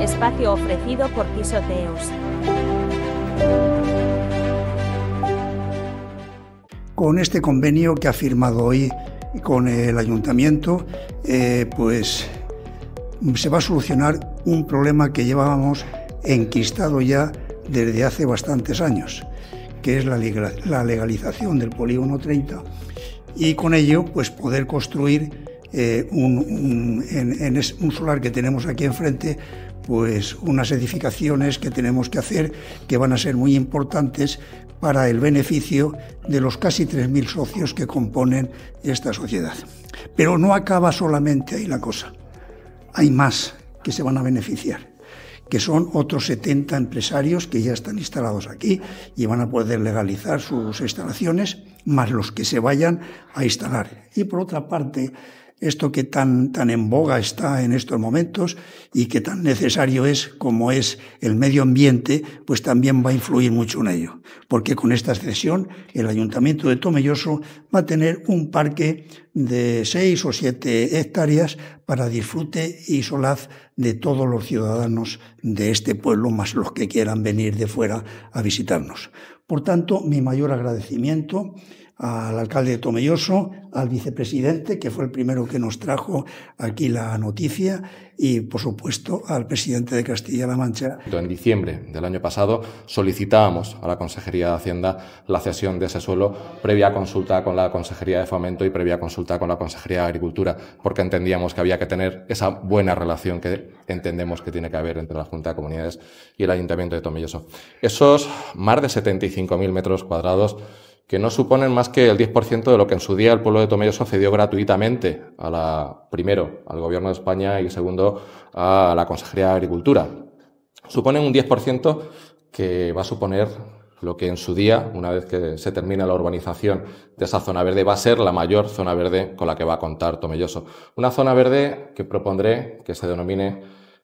Espacio ofrecido por pisoteos. Con este convenio que ha firmado hoy con el ayuntamiento, eh, pues se va a solucionar un problema que llevábamos enquistado ya desde hace bastantes años que es la, legalización del polígono 30, y con ello pues poder construir eh, un, en, un solar que tenemos aquí enfrente pues unas edificaciones que tenemos que hacer que van a ser muy importantes para el beneficio de los casi 3.000 socios que componen esta sociedad. Pero no acaba solamente ahí la cosa, hay más que se van a beneficiar que son otros 70 empresarios que ya están instalados aquí y van a poder legalizar sus instalaciones, más los que se vayan a instalar. Y por otra parte, esto que tan, tan en boga está en estos momentos y que tan necesario es como es el medio ambiente, pues también va a influir mucho en ello. Porque con esta cesión, el Ayuntamiento de Tomelloso va a tener un parque de seis o siete hectáreas para disfrute y solaz de todos los ciudadanos de este pueblo, más los que quieran venir de fuera a visitarnos. Por tanto, mi mayor agradecimiento al alcalde de Tomelloso, al vicepresidente, que fue el primero que nos trajo aquí la noticia, y por supuesto al presidente de Castilla-La Mancha. En diciembre del año pasado solicitábamos a la Consejería de Hacienda la cesión de ese suelo previa consulta con la Consejería de Fomento y previa consulta con la Consejería de Agricultura, porque entendíamos que había que tener esa buena relación que entendemos que tiene que haber entre la Junta de Comunidades y el Ayuntamiento de Tomelloso. Esos más de 75.000 metros cuadrados que no suponen más que el 10% de lo que en su día el pueblo de Tomelloso cedió gratuitamente a la, primero, al gobierno de España y segundo, a la Consejería de Agricultura. Suponen un 10% que va a suponer lo que en su día, una vez que se termina la urbanización de esa zona verde, va a ser la mayor zona verde con la que va a contar Tomelloso. Una zona verde que propondré que se denomine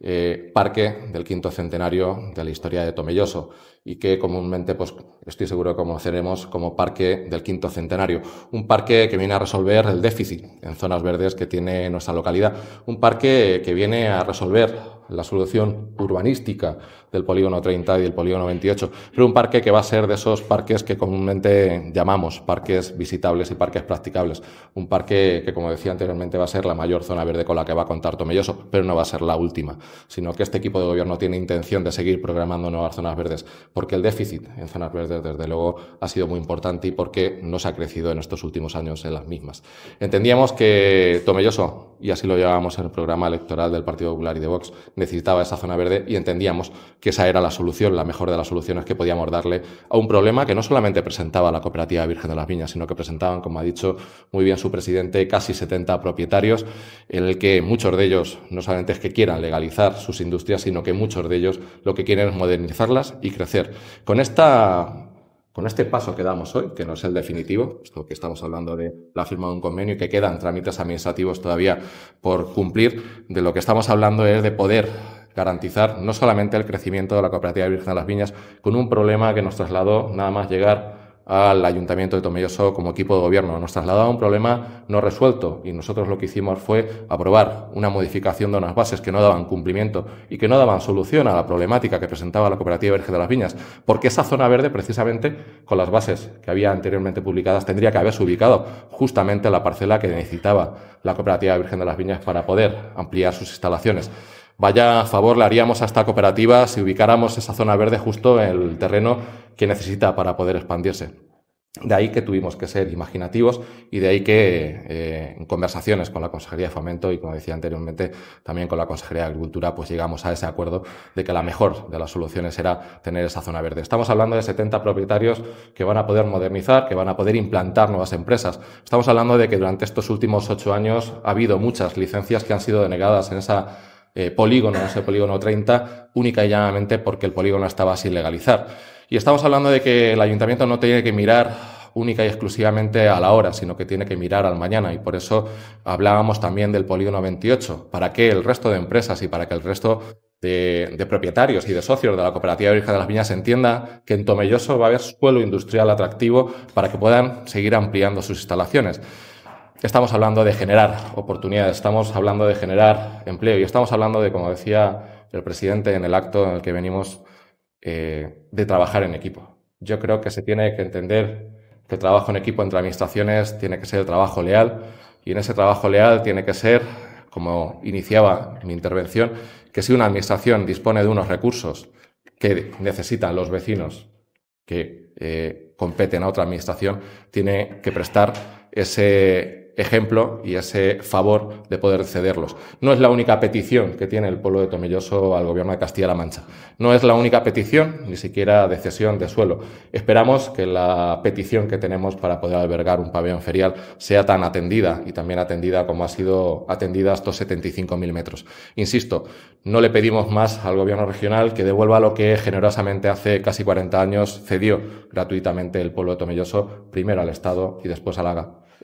eh, parque del quinto centenario de la historia de Tomelloso y que comúnmente, pues estoy seguro que conoceremos como parque del quinto centenario. Un parque que viene a resolver el déficit en zonas verdes que tiene nuestra localidad. Un parque que viene a resolver la solución urbanística del polígono 30 y del polígono 28, pero un parque que va a ser de esos parques que comúnmente llamamos parques visitables y parques practicables. Un parque que, como decía anteriormente, va a ser la mayor zona verde con la que va a contar Tomelloso, pero no va a ser la última, sino que este equipo de gobierno tiene intención de seguir programando nuevas zonas verdes, porque el déficit en zonas verdes, desde luego, ha sido muy importante y porque no se ha crecido en estos últimos años en las mismas. Entendíamos que Tomelloso, y así lo llevábamos en el programa electoral del Partido Popular y de Vox, necesitaba esa zona verde y entendíamos que esa era la solución, la mejor de las soluciones que podíamos darle a un problema que no solamente presentaba la cooperativa Virgen de las Viñas, sino que presentaban, como ha dicho muy bien su presidente, casi 70 propietarios, en el que muchos de ellos no solamente es que quieran legalizar sus industrias, sino que muchos de ellos lo que quieren es modernizarlas y crecer. Con esta con este paso que damos hoy, que no es el definitivo, ...esto que estamos hablando de la firma de un convenio y que quedan trámites administrativos todavía por cumplir, de lo que estamos hablando es de poder garantizar no solamente el crecimiento de la cooperativa Virgen de las Viñas, con un problema que nos trasladó nada más llegar al Ayuntamiento de Tomelloso como equipo de gobierno. Nos a un problema no resuelto y nosotros lo que hicimos fue aprobar una modificación de unas bases que no daban cumplimiento y que no daban solución a la problemática que presentaba la cooperativa Virgen de las Viñas, porque esa zona verde precisamente con las bases que había anteriormente publicadas tendría que haberse ubicado justamente la parcela que necesitaba la cooperativa Virgen de las Viñas para poder ampliar sus instalaciones. Vaya favor le haríamos a esta cooperativa si ubicáramos esa zona verde justo en el terreno que necesita para poder expandirse. De ahí que tuvimos que ser imaginativos y de ahí que eh, en conversaciones con la Consejería de Fomento y, como decía anteriormente, también con la Consejería de Agricultura, pues llegamos a ese acuerdo de que la mejor de las soluciones era tener esa zona verde. Estamos hablando de 70 propietarios que van a poder modernizar, que van a poder implantar nuevas empresas. Estamos hablando de que durante estos últimos ocho años ha habido muchas licencias que han sido denegadas en esa eh, polígono, ese polígono 30, única y llanamente porque el polígono estaba sin legalizar. Y estamos hablando de que el ayuntamiento no tiene que mirar única y exclusivamente a la hora, sino que tiene que mirar al mañana. Y por eso hablábamos también del polígono 28, para que el resto de empresas y para que el resto de, de, propietarios y de socios de la Cooperativa Virgen de las Viñas entienda que en Tomelloso va a haber suelo industrial atractivo para que puedan seguir ampliando sus instalaciones estamos hablando de generar oportunidades, estamos hablando de generar empleo y estamos hablando de, como decía el presidente en el acto en el que venimos, eh, de trabajar en equipo. Yo creo que se tiene que entender que el trabajo en equipo entre administraciones tiene que ser el trabajo leal y en ese trabajo leal tiene que ser, como iniciaba mi intervención, que si una administración dispone de unos recursos que necesitan los vecinos que eh, competen a otra administración, tiene que prestar ese ejemplo y ese favor de poder cederlos. No es la única petición que tiene el pueblo de Tomelloso al gobierno de Castilla-La Mancha. No es la única petición, ni siquiera de cesión de suelo. Esperamos que la petición que tenemos para poder albergar un pabellón ferial sea tan atendida y también atendida como ha sido atendida a estos 75.000 metros. Insisto, no le pedimos más al gobierno regional que devuelva lo que generosamente hace casi 40 años cedió gratuitamente el pueblo de Tomelloso, primero al Estado y después a la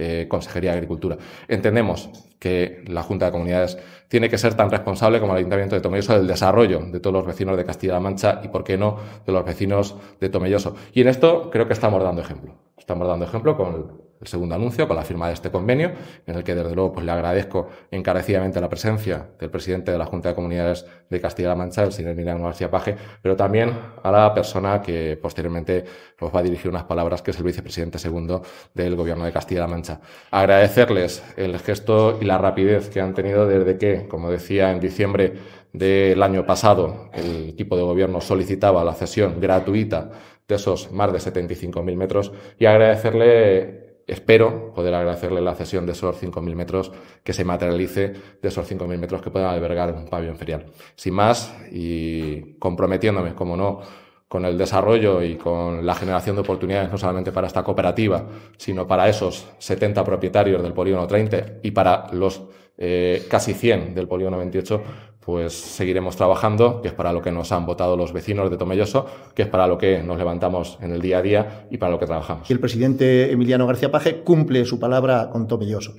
eh, Consejería de Agricultura. Entendemos que la Junta de Comunidades tiene que ser tan responsable como el Ayuntamiento de Tomelloso del desarrollo de todos los vecinos de Castilla-La Mancha y, por qué no, de los vecinos de Tomelloso. Y en esto creo que estamos dando ejemplo. Estamos dando ejemplo con el segundo anuncio con la firma de este convenio, en el que desde luego pues, le agradezco encarecidamente la presencia del presidente de la Junta de Comunidades de Castilla-La Mancha, el señor Emiliano García Paje, pero también a la persona que posteriormente nos pues, va a dirigir unas palabras, que es el vicepresidente segundo del Gobierno de Castilla-La Mancha. Agradecerles el gesto y la rapidez que han tenido desde que, como decía, en diciembre del año pasado el equipo de gobierno solicitaba la cesión gratuita de esos más de 75.000 metros y agradecerle espero poder agradecerle la cesión de esos 5.000 metros que se materialice de esos 5.000 metros que puedan albergar un pabellón ferial. Sin más, y comprometiéndome, como no, con el desarrollo y con la generación de oportunidades, no solamente para esta cooperativa, sino para esos 70 propietarios del polígono 30 y para los eh, casi 100 del polígono 28, pues seguiremos trabajando, que es para lo que nos han votado los vecinos de Tomelloso, que es para lo que nos levantamos en el día a día y para lo que trabajamos. Y el presidente Emiliano García Paje cumple su palabra con Tomelloso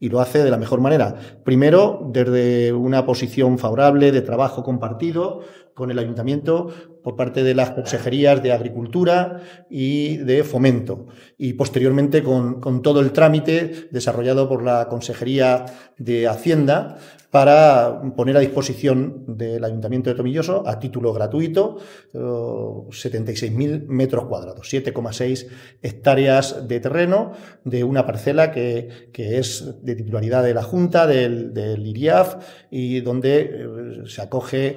y lo hace de la mejor manera. Primero, desde una posición favorable de trabajo compartido con el ayuntamiento, por parte de las consejerías de Agricultura y de Fomento. Y posteriormente con, todo el trámite desarrollado por la Consejería de Hacienda para poner a disposición del Ayuntamiento de Tomilloso, a título gratuito, 76.000 metros cuadrados, 7,6 hectáreas de terreno de una parcela que, es de titularidad de la Junta, del, del IRIAF, y donde eh, se acoge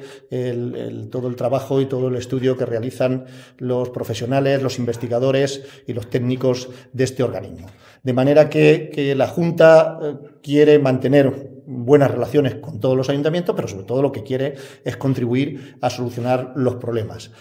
todo el trabajo y todo el estudio que realizan los profesionales, los investigadores y los técnicos de este organismo. De manera que la Junta eh, quiere mantener buenas relaciones con todos los ayuntamientos, pero sobre todo lo que quiere es contribuir a solucionar los problemas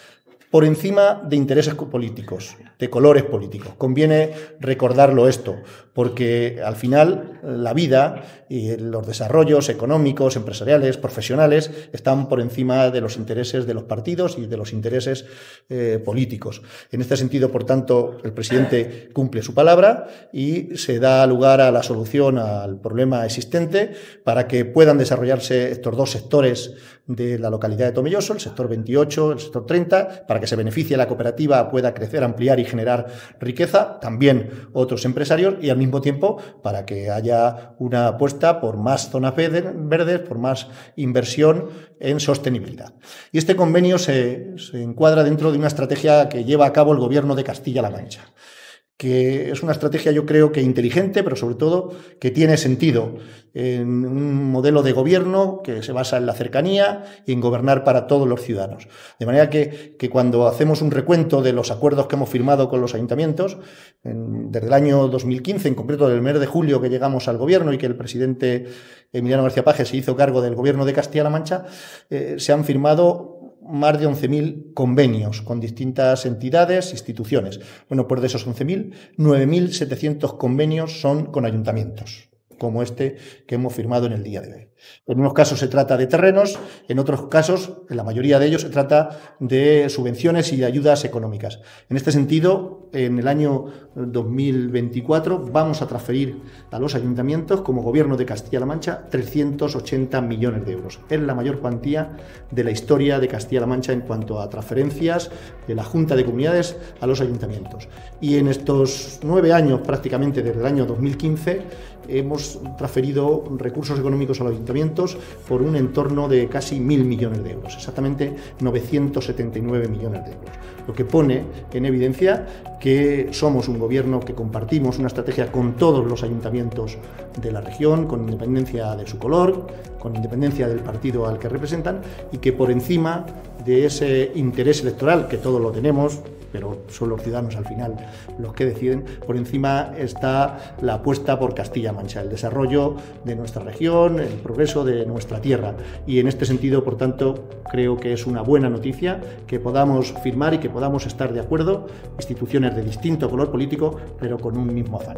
por encima de intereses políticos, de colores políticos. Conviene recordarlo esto, porque al final la vida y los desarrollos económicos, empresariales, profesionales, están por encima de los intereses de los partidos y de los intereses eh, políticos. En este sentido, por tanto, el presidente cumple su palabra y se da lugar a la solución al problema existente para que puedan desarrollarse estos dos sectores de la localidad de Tomelloso, el sector 28, el sector 30, para que se beneficie la cooperativa, pueda crecer, ampliar y generar riqueza, también otros empresarios y al mismo tiempo para que haya una apuesta por más zonas verdes, por más inversión en sostenibilidad. Y este convenio se, se encuadra dentro de una estrategia que lleva a cabo el gobierno de Castilla-La Mancha que es una estrategia yo creo que inteligente, pero sobre todo que tiene sentido en un modelo de gobierno que se basa en la cercanía y en gobernar para todos los ciudadanos. De manera que, cuando hacemos un recuento de los acuerdos que hemos firmado con los ayuntamientos, desde el año 2015, en concreto del mes de julio que llegamos al gobierno y que el presidente Emiliano García Paje se hizo cargo del gobierno de Castilla-La Mancha, eh, se han firmado más de 11.000 convenios con distintas entidades, instituciones. Bueno, pues de esos 11.000, 9.700 convenios son con ayuntamientos como este que hemos firmado en el día de hoy. En unos casos se trata de terrenos, en otros casos, en la mayoría de ellos, se trata de subvenciones y de ayudas económicas. En este sentido, en el año 2024 vamos a transferir a los ayuntamientos, como gobierno de Castilla-La Mancha, 380 millones de euros. Es la mayor cuantía de la historia de Castilla-La Mancha en cuanto a transferencias de la Junta de Comunidades a los ayuntamientos. Y en estos nueve años, prácticamente desde el año 2015, hemos transferido recursos económicos a los ayuntamientos por un entorno de casi mil millones de euros, exactamente 979 millones de euros, lo que pone en evidencia que somos un gobierno que compartimos una estrategia con todos los ayuntamientos de la región, con independencia de su color, con independencia del partido al que representan y que por encima de ese interés electoral que todos lo tenemos, pero son los ciudadanos al final los que deciden. Por encima está la apuesta por Castilla-Mancha, el desarrollo de nuestra región, el progreso de nuestra tierra. Y en este sentido, por tanto, creo que es una buena noticia que podamos firmar y que podamos estar de acuerdo instituciones de distinto color político, pero con un mismo afán.